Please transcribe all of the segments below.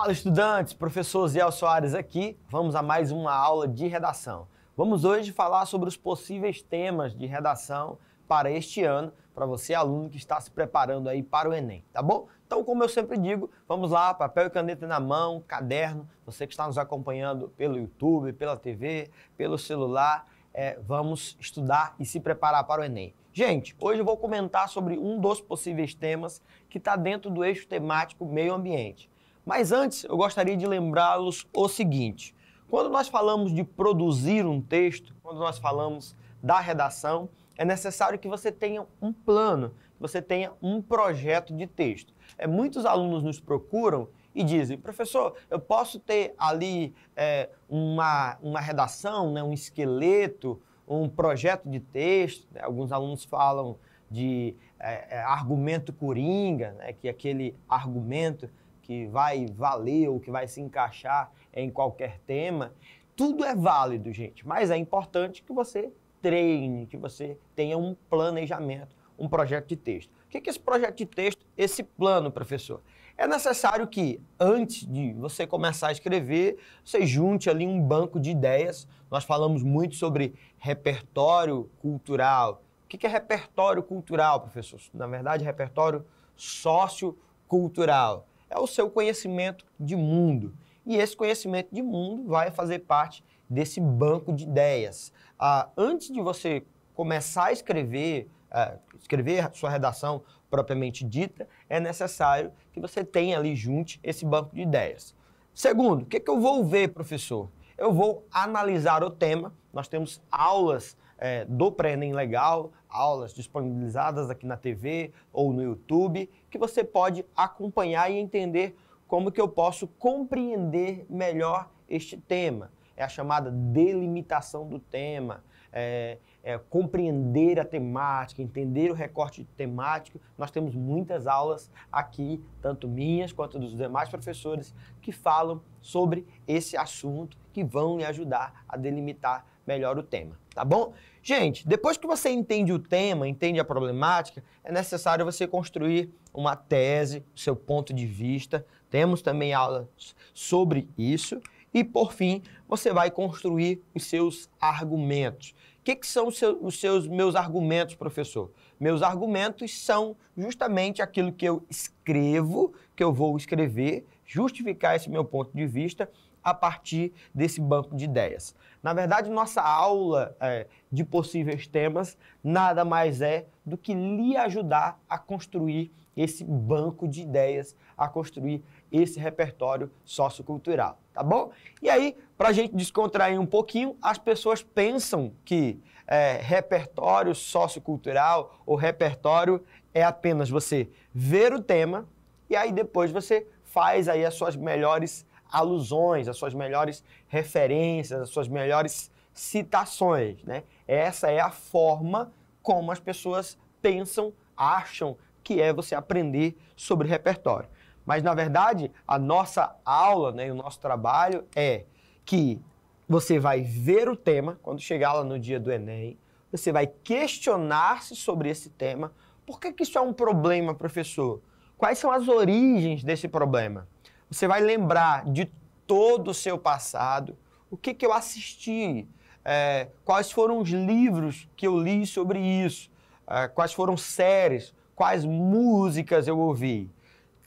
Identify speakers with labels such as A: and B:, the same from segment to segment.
A: Fala estudantes, professor Ziel Soares aqui. Vamos a mais uma aula de redação. Vamos hoje falar sobre os possíveis temas de redação para este ano, para você aluno que está se preparando aí para o ENEM, tá bom? Então, como eu sempre digo, vamos lá, papel e caneta na mão, caderno, você que está nos acompanhando pelo YouTube, pela TV, pelo celular, é, vamos estudar e se preparar para o ENEM. Gente, hoje eu vou comentar sobre um dos possíveis temas que está dentro do eixo temático meio ambiente. Mas antes, eu gostaria de lembrá-los o seguinte: quando nós falamos de produzir um texto, quando nós falamos da redação, é necessário que você tenha um plano, que você tenha um projeto de texto. É, muitos alunos nos procuram e dizem, professor, eu posso ter ali é, uma, uma redação, né, um esqueleto, um projeto de texto. Né? Alguns alunos falam de é, é argumento coringa, né, que é aquele argumento que vai valer ou que vai se encaixar em qualquer tema. Tudo é válido, gente, mas é importante que você treine, que você tenha um planejamento, um projeto de texto. O que é esse projeto de texto, esse plano, professor? É necessário que, antes de você começar a escrever, você junte ali um banco de ideias. Nós falamos muito sobre repertório cultural. O que é repertório cultural, professor? Na verdade, repertório sociocultural é o seu conhecimento de mundo. E esse conhecimento de mundo vai fazer parte desse banco de ideias. Ah, antes de você começar a escrever, ah, escrever a sua redação propriamente dita, é necessário que você tenha ali junto esse banco de ideias. Segundo, o que, é que eu vou ver, professor? Eu vou analisar o tema. Nós temos aulas é, do Prendem Legal, aulas disponibilizadas aqui na TV ou no YouTube, que você pode acompanhar e entender como que eu posso compreender melhor este tema. É a chamada delimitação do tema. É, é, compreender a temática, entender o recorte temático. Nós temos muitas aulas aqui, tanto minhas quanto dos demais professores, que falam sobre esse assunto que vão me ajudar a delimitar melhor o tema, tá bom? Gente, depois que você entende o tema, entende a problemática, é necessário você construir uma tese, seu ponto de vista. Temos também aulas sobre isso. E por fim, você vai construir os seus argumentos. O que, que são os seus, os seus meus argumentos, professor? Meus argumentos são justamente aquilo que eu escrevo, que eu vou escrever, justificar esse meu ponto de vista a partir desse banco de ideias. Na verdade, nossa aula é, de possíveis temas nada mais é do que lhe ajudar a construir esse banco de ideias, a construir esse repertório sociocultural, tá bom? E aí, para a gente descontrair um pouquinho, as pessoas pensam que é, repertório sociocultural ou repertório é apenas você ver o tema e aí depois você faz aí as suas melhores alusões, as suas melhores referências, as suas melhores citações, né? Essa é a forma como as pessoas pensam, acham que é você aprender sobre repertório. Mas, na verdade, a nossa aula, né, o nosso trabalho é que você vai ver o tema quando chegar lá no dia do Enem, você vai questionar-se sobre esse tema. Por que, que isso é um problema, professor? Quais são as origens desse problema? Você vai lembrar de todo o seu passado, o que, que eu assisti, é, quais foram os livros que eu li sobre isso, é, quais foram séries, quais músicas eu ouvi.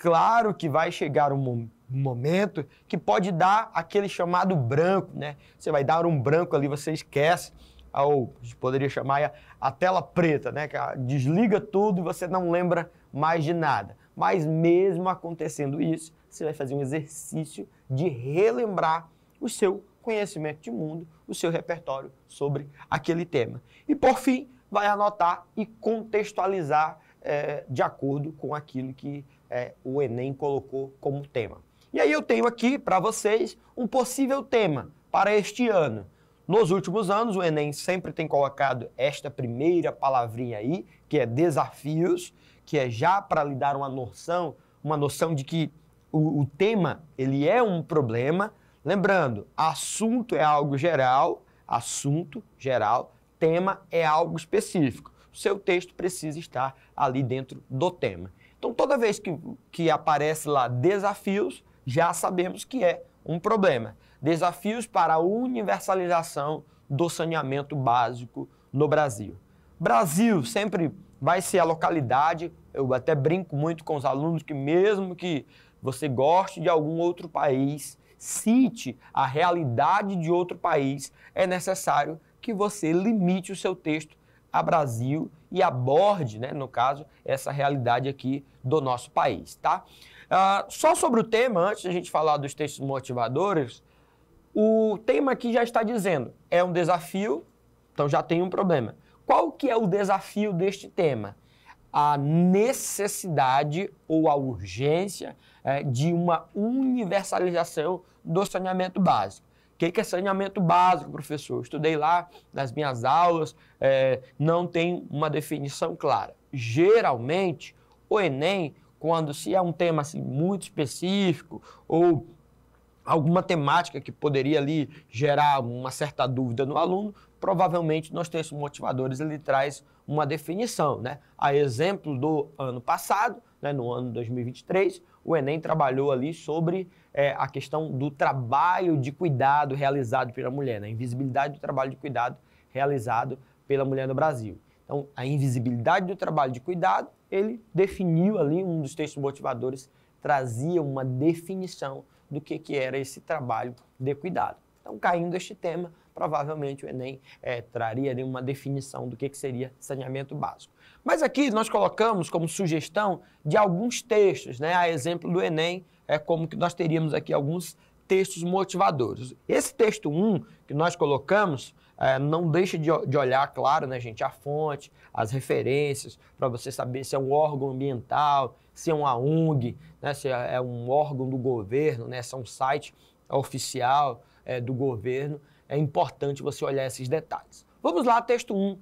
A: Claro que vai chegar um momento que pode dar aquele chamado branco, né? Você vai dar um branco ali, você esquece, ou a gente poderia chamar a, tela preta, né? Desliga tudo e você não lembra mais de nada. Mas mesmo acontecendo isso, você vai fazer um exercício de relembrar o seu conhecimento de mundo, o seu repertório sobre aquele tema. E por fim, vai anotar e contextualizar é, de acordo com aquilo que é, o Enem colocou como tema. E aí eu tenho aqui para vocês um possível tema para este ano. Nos últimos anos, o Enem sempre tem colocado esta primeira palavrinha aí, que é desafios, que é já para lhe dar uma noção, uma noção de que o, o tema ele é um problema. Lembrando, assunto é algo geral, assunto geral, tema é algo específico. O seu texto precisa estar ali dentro do tema. Então, toda vez que, que aparece lá desafios, já sabemos que é um problema. Desafios para a universalização do saneamento básico no Brasil. Brasil sempre vai ser a localidade, eu até brinco muito com os alunos que, mesmo que você goste de algum outro país, cite a realidade de outro país, é necessário que você limite o seu texto a Brasil e aborde, né, no caso, essa realidade aqui do nosso país, tá? Ah, só sobre o tema, antes a gente falar dos textos motivadores, o tema aqui já está dizendo, é um desafio, então já tem um problema. Qual que é o desafio deste tema? A necessidade ou a urgência é, de uma universalização do saneamento básico que, que é saneamento básico, professor? estudei lá nas minhas aulas, é, não tem uma definição clara. Geralmente, o Enem, quando se é um tema assim, muito específico ou alguma temática que poderia ali gerar uma certa dúvida no aluno, provavelmente nos textos motivadores ele traz uma definição, né? A exemplo do ano passado, né, no ano 2023, o Enem trabalhou ali sobre é, a questão do trabalho de cuidado realizado pela mulher, né? a invisibilidade do trabalho de cuidado realizado pela mulher no Brasil. Então, a invisibilidade do trabalho de cuidado, ele definiu ali, um dos textos motivadores trazia uma definição do que, que era esse trabalho de cuidado. Então, caindo este tema, provavelmente o Enem é, traria uma definição do que, que seria saneamento básico. Mas aqui nós colocamos como sugestão de alguns textos, né? a exemplo do Enem, é como que nós teríamos aqui alguns textos motivadores. Esse texto 1 um que nós colocamos, é, não deixa de, de, olhar, claro, né, gente, a fonte, as referências, para você saber se é um órgão ambiental, se é uma ONG, né, se é, é um órgão do governo, né, se é um site oficial é, do governo, é importante você olhar esses detalhes. Vamos lá, texto 1,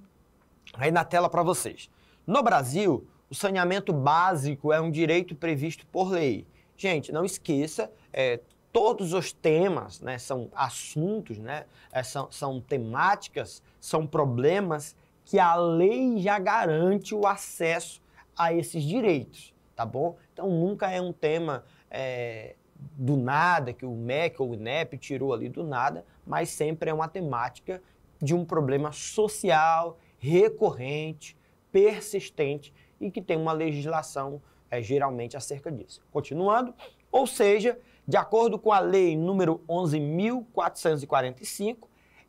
A: aí na tela para vocês. No Brasil, o saneamento básico é um direito previsto por lei. Gente, não esqueça, é, todos os temas né, são assuntos, né, é, são, são temáticas, são problemas que a lei já garante o acesso a esses direitos tá bom? Então nunca é um tema é, do nada, que o MEC ou o INEP tirou ali do nada, mas sempre é uma temática de um problema social, recorrente, persistente e que tem uma legislação é, geralmente acerca disso. Continuando, ou seja, de acordo com a lei número 11.445,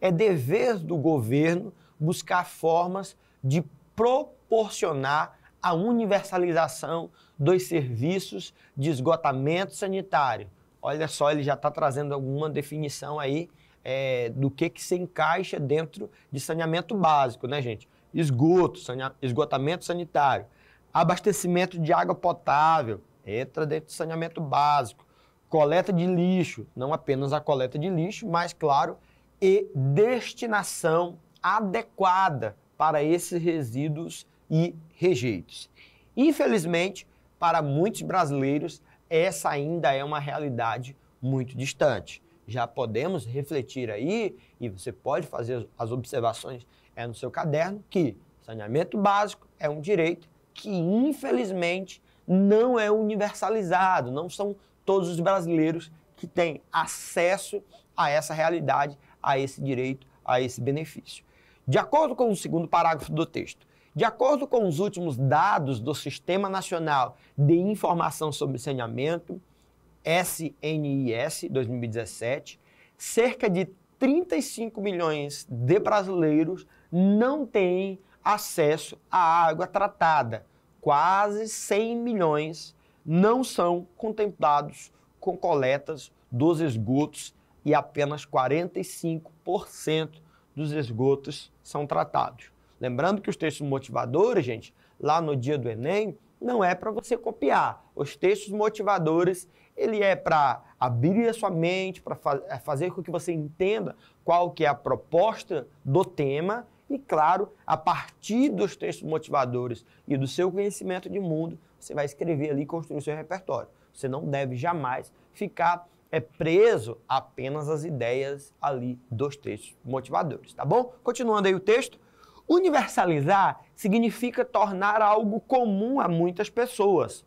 A: é dever do governo buscar formas de proporcionar a universalização dos serviços de esgotamento sanitário. Olha só, ele já está trazendo alguma definição aí é, do que, que se encaixa dentro de saneamento básico, né, gente? Esgoto, esgotamento sanitário, abastecimento de água potável, entra dentro de saneamento básico, coleta de lixo, não apenas a coleta de lixo, mas, claro, e destinação adequada para esses resíduos e rejeitos. Infelizmente, para muitos brasileiros, essa ainda é uma realidade muito distante. Já podemos refletir aí, e você pode fazer as observações é no seu caderno, que saneamento básico é um direito que, infelizmente, não é universalizado, não são todos os brasileiros que têm acesso a essa realidade, a esse direito, a esse benefício. De acordo com o segundo parágrafo do texto, de acordo com os últimos dados do Sistema Nacional de Informação sobre Saneamento, SNIS 2017, cerca de 35 milhões de brasileiros não têm acesso à água tratada. Quase 100 milhões não são contemplados com coletas dos esgotos e apenas 45% dos esgotos são tratados. Lembrando que os textos motivadores, gente, lá no dia do Enem, não é para você copiar. Os textos motivadores, ele é para abrir a sua mente, para é, fazer com que você entenda qual que é a proposta do tema e, claro, a partir dos textos motivadores e do seu conhecimento de mundo, você vai escrever ali e construir o seu repertório. Você não deve jamais ficar é preso apenas às ideias ali dos textos motivadores, tá bom? Continuando aí o texto, Universalizar significa tornar algo comum a muitas pessoas,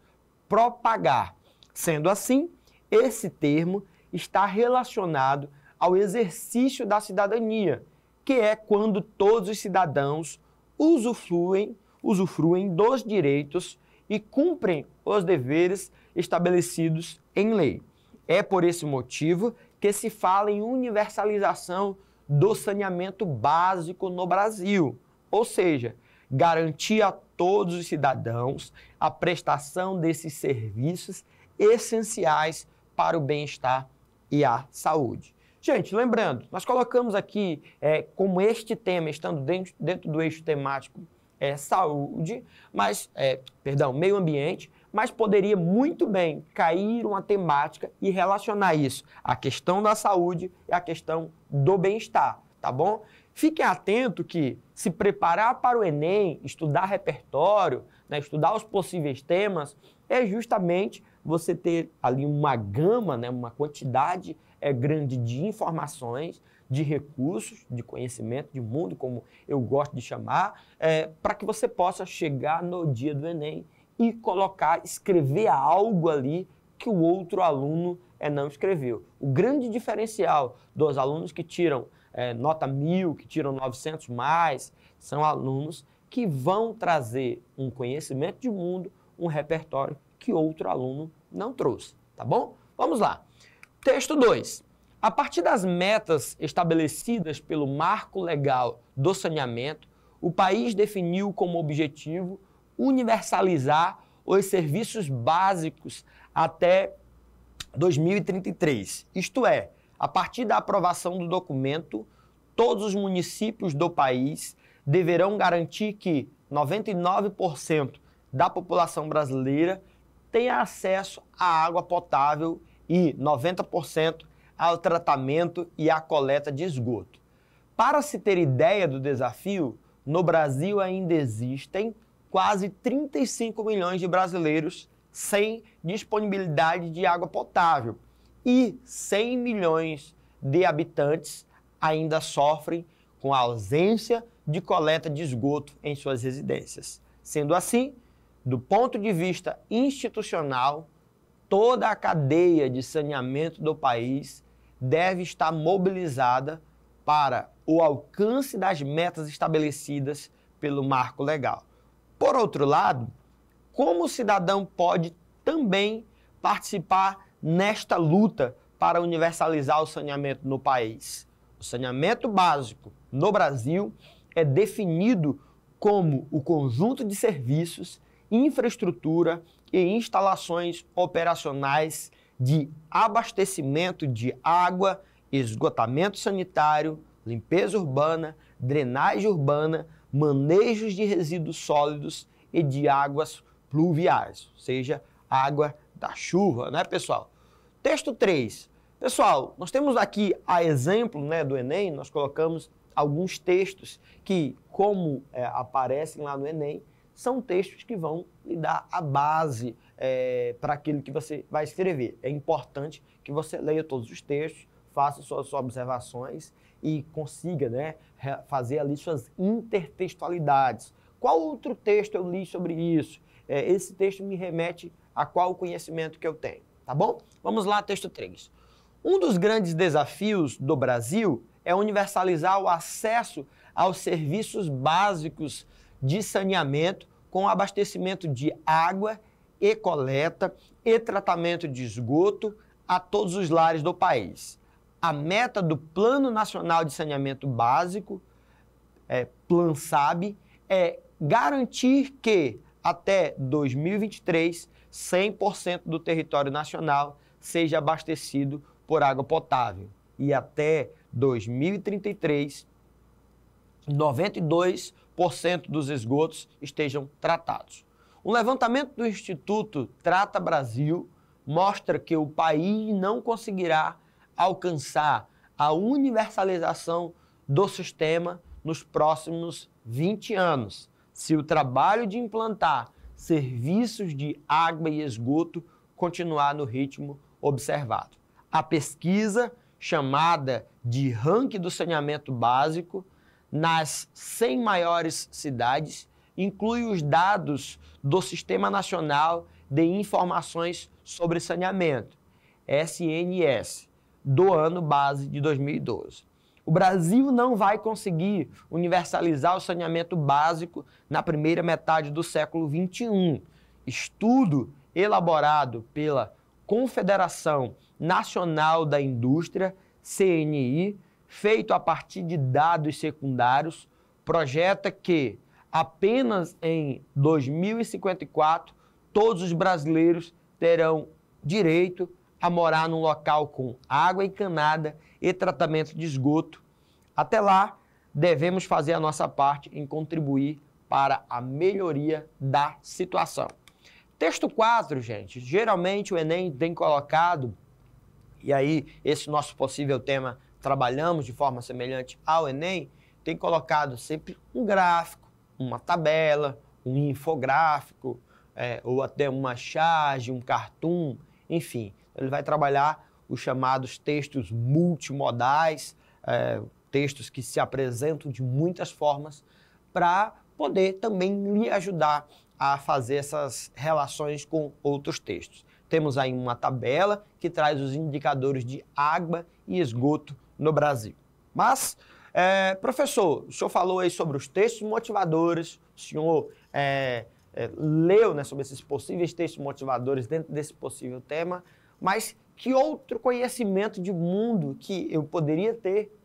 A: propagar. Sendo assim, esse termo está relacionado ao exercício da cidadania, que é quando todos os cidadãos usufruem, usufruem dos direitos e cumprem os deveres estabelecidos em lei. É por esse motivo que se fala em universalização do saneamento básico no Brasil. Ou seja, garantir a todos os cidadãos a prestação desses serviços essenciais para o bem-estar e a saúde. Gente, lembrando, nós colocamos aqui é, como este tema, estando dentro, dentro do eixo temático é, saúde, mas, é, perdão, meio ambiente, mas poderia muito bem cair uma temática e relacionar isso à questão da saúde e à questão do bem-estar, tá bom? Fique atento que se preparar para o Enem, estudar repertório, né, estudar os possíveis temas, é justamente você ter ali uma gama, né, uma quantidade é, grande de informações, de recursos, de conhecimento, de mundo, como eu gosto de chamar, é, para que você possa chegar no dia do Enem e colocar, escrever algo ali que o outro aluno é, não escreveu. O grande diferencial dos alunos que tiram é, nota mil, que tiram 900 mais, são alunos que vão trazer um conhecimento de mundo, um repertório que outro aluno não trouxe, tá bom? Vamos lá. Texto 2. A partir das metas estabelecidas pelo Marco Legal do Saneamento, o país definiu como objetivo universalizar os serviços básicos até 2033. Isto é, a partir da aprovação do documento, todos os municípios do país deverão garantir que 99% da população brasileira tenha acesso à água potável e 90% ao tratamento e à coleta de esgoto. Para se ter ideia do desafio, no Brasil ainda existem quase 35 milhões de brasileiros sem disponibilidade de água potável, e 100 milhões de habitantes ainda sofrem com a ausência de coleta de esgoto em suas residências. Sendo assim, do ponto de vista institucional, toda a cadeia de saneamento do país deve estar mobilizada para o alcance das metas estabelecidas pelo marco legal. Por outro lado, como o cidadão pode também participar nesta luta para universalizar o saneamento no país. O saneamento básico no Brasil é definido como o conjunto de serviços, infraestrutura e instalações operacionais de abastecimento de água, esgotamento sanitário, limpeza urbana, drenagem urbana, manejos de resíduos sólidos e de águas pluviais, ou seja, água da chuva, né, pessoal? Texto 3. Pessoal, nós temos aqui a exemplo né, do Enem, nós colocamos alguns textos que, como é, aparecem lá no Enem, são textos que vão lhe dar a base é, para aquilo que você vai escrever. É importante que você leia todos os textos, faça suas, suas observações e consiga né, fazer ali suas intertextualidades. Qual outro texto eu li sobre isso? É, esse texto me remete a qual conhecimento que eu tenho tá bom? Vamos lá, texto 3. Um dos grandes desafios do Brasil é universalizar o acesso aos serviços básicos de saneamento com abastecimento de água e coleta e tratamento de esgoto a todos os lares do país. A meta do Plano Nacional de Saneamento Básico, é, SAB, é garantir que até 2023 100% do território nacional seja abastecido por água potável. E até 2033, 92% dos esgotos estejam tratados. Um levantamento do Instituto Trata Brasil mostra que o país não conseguirá alcançar a universalização do sistema nos próximos 20 anos, se o trabalho de implantar serviços de água e esgoto continuar no ritmo observado. A pesquisa, chamada de ranking do saneamento básico, nas 100 maiores cidades, inclui os dados do Sistema Nacional de Informações sobre Saneamento, SNS, do ano base de 2012. O Brasil não vai conseguir universalizar o saneamento básico na primeira metade do século XXI. Estudo elaborado pela Confederação Nacional da Indústria, CNI, feito a partir de dados secundários, projeta que apenas em 2054 todos os brasileiros terão direito a morar num local com água encanada e tratamento de esgoto. Até lá, devemos fazer a nossa parte em contribuir para a melhoria da situação. Texto 4, gente, geralmente o Enem tem colocado, e aí esse nosso possível tema trabalhamos de forma semelhante ao Enem, tem colocado sempre um gráfico, uma tabela, um infográfico, é, ou até uma charge, um cartoon, enfim. Ele vai trabalhar os chamados textos multimodais, é, textos que se apresentam de muitas formas, para poder também lhe ajudar a fazer essas relações com outros textos. Temos aí uma tabela que traz os indicadores de água e esgoto no Brasil. Mas, é, professor, o senhor falou aí sobre os textos motivadores, o senhor é, é, leu né, sobre esses possíveis textos motivadores dentro desse possível tema, mas que outro conhecimento de mundo que eu poderia ter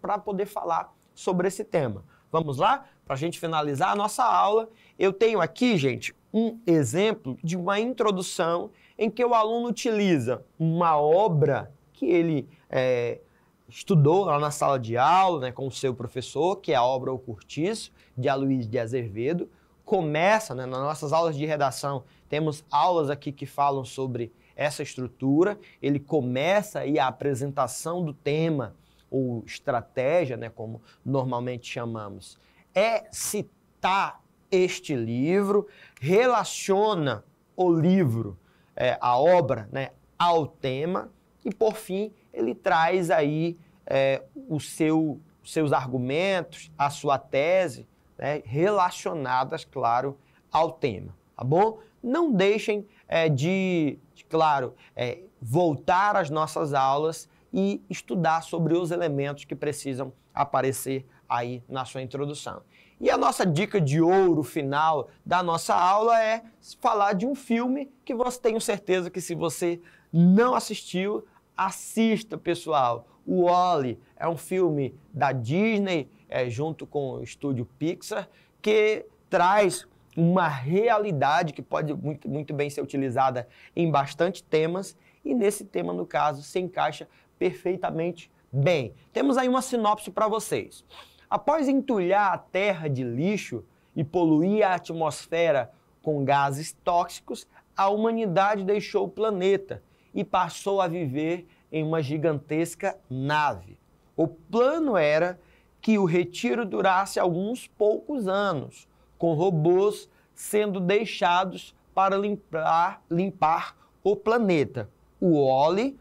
A: para poder falar sobre esse tema. Vamos lá? Para a gente finalizar a nossa aula, eu tenho aqui, gente, um exemplo de uma introdução em que o aluno utiliza uma obra que ele é, estudou lá na sala de aula né, com o seu professor, que é a obra O Curtiço, de Aloysio de Azevedo. Começa, né, nas nossas aulas de redação, temos aulas aqui que falam sobre essa estrutura. Ele começa aí a apresentação do tema ou estratégia, né, como normalmente chamamos. É citar este livro, relaciona o livro, é, a obra, né, ao tema e por fim ele traz aí é, o seu, seus argumentos, a sua tese, né, relacionadas, claro, ao tema, tá bom? não deixem é, de, de, claro, é, voltar às nossas aulas e estudar sobre os elementos que precisam aparecer aí na sua introdução. E a nossa dica de ouro final da nossa aula é falar de um filme que você tenho certeza que se você não assistiu, assista, pessoal. O Wally é um filme da Disney, é, junto com o estúdio Pixar, que traz uma realidade que pode muito, muito bem ser utilizada em bastante temas, e nesse tema, no caso, se encaixa perfeitamente bem. Temos aí uma sinopse para vocês. Após entulhar a terra de lixo e poluir a atmosfera com gases tóxicos, a humanidade deixou o planeta e passou a viver em uma gigantesca nave. O plano era que o retiro durasse alguns poucos anos, com robôs sendo deixados para limpar, limpar o planeta. O Oli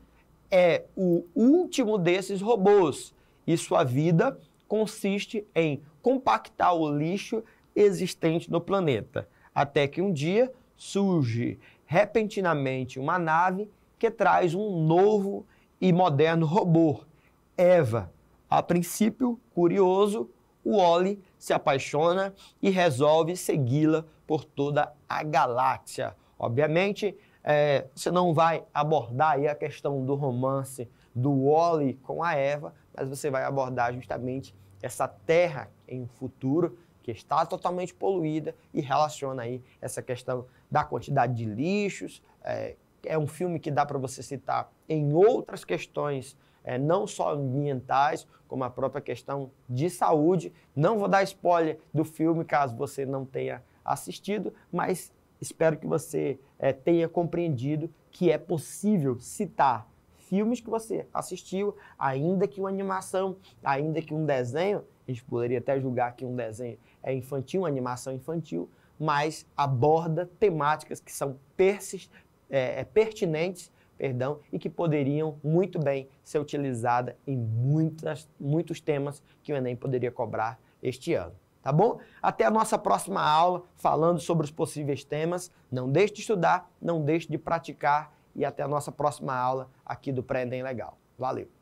A: é o último desses robôs e sua vida consiste em compactar o lixo existente no planeta. Até que um dia surge repentinamente uma nave que traz um novo e moderno robô, Eva. A princípio, curioso, o Oli se apaixona e resolve segui-la por toda a galáxia. Obviamente, é, você não vai abordar aí a questão do romance do Wally com a Eva, mas você vai abordar justamente essa terra em um futuro que está totalmente poluída e relaciona aí essa questão da quantidade de lixos. É, é um filme que dá para você citar em outras questões é, não só ambientais, como a própria questão de saúde. Não vou dar spoiler do filme caso você não tenha assistido, mas espero que você é, tenha compreendido que é possível citar filmes que você assistiu, ainda que uma animação, ainda que um desenho, a gente poderia até julgar que um desenho é infantil, uma animação infantil, mas aborda temáticas que são é, é, pertinentes perdão, e que poderiam muito bem ser utilizadas em muitas, muitos temas que o Enem poderia cobrar este ano. Tá bom? Até a nossa próxima aula falando sobre os possíveis temas. Não deixe de estudar, não deixe de praticar e até a nossa próxima aula aqui do Pré-Enem Legal. Valeu!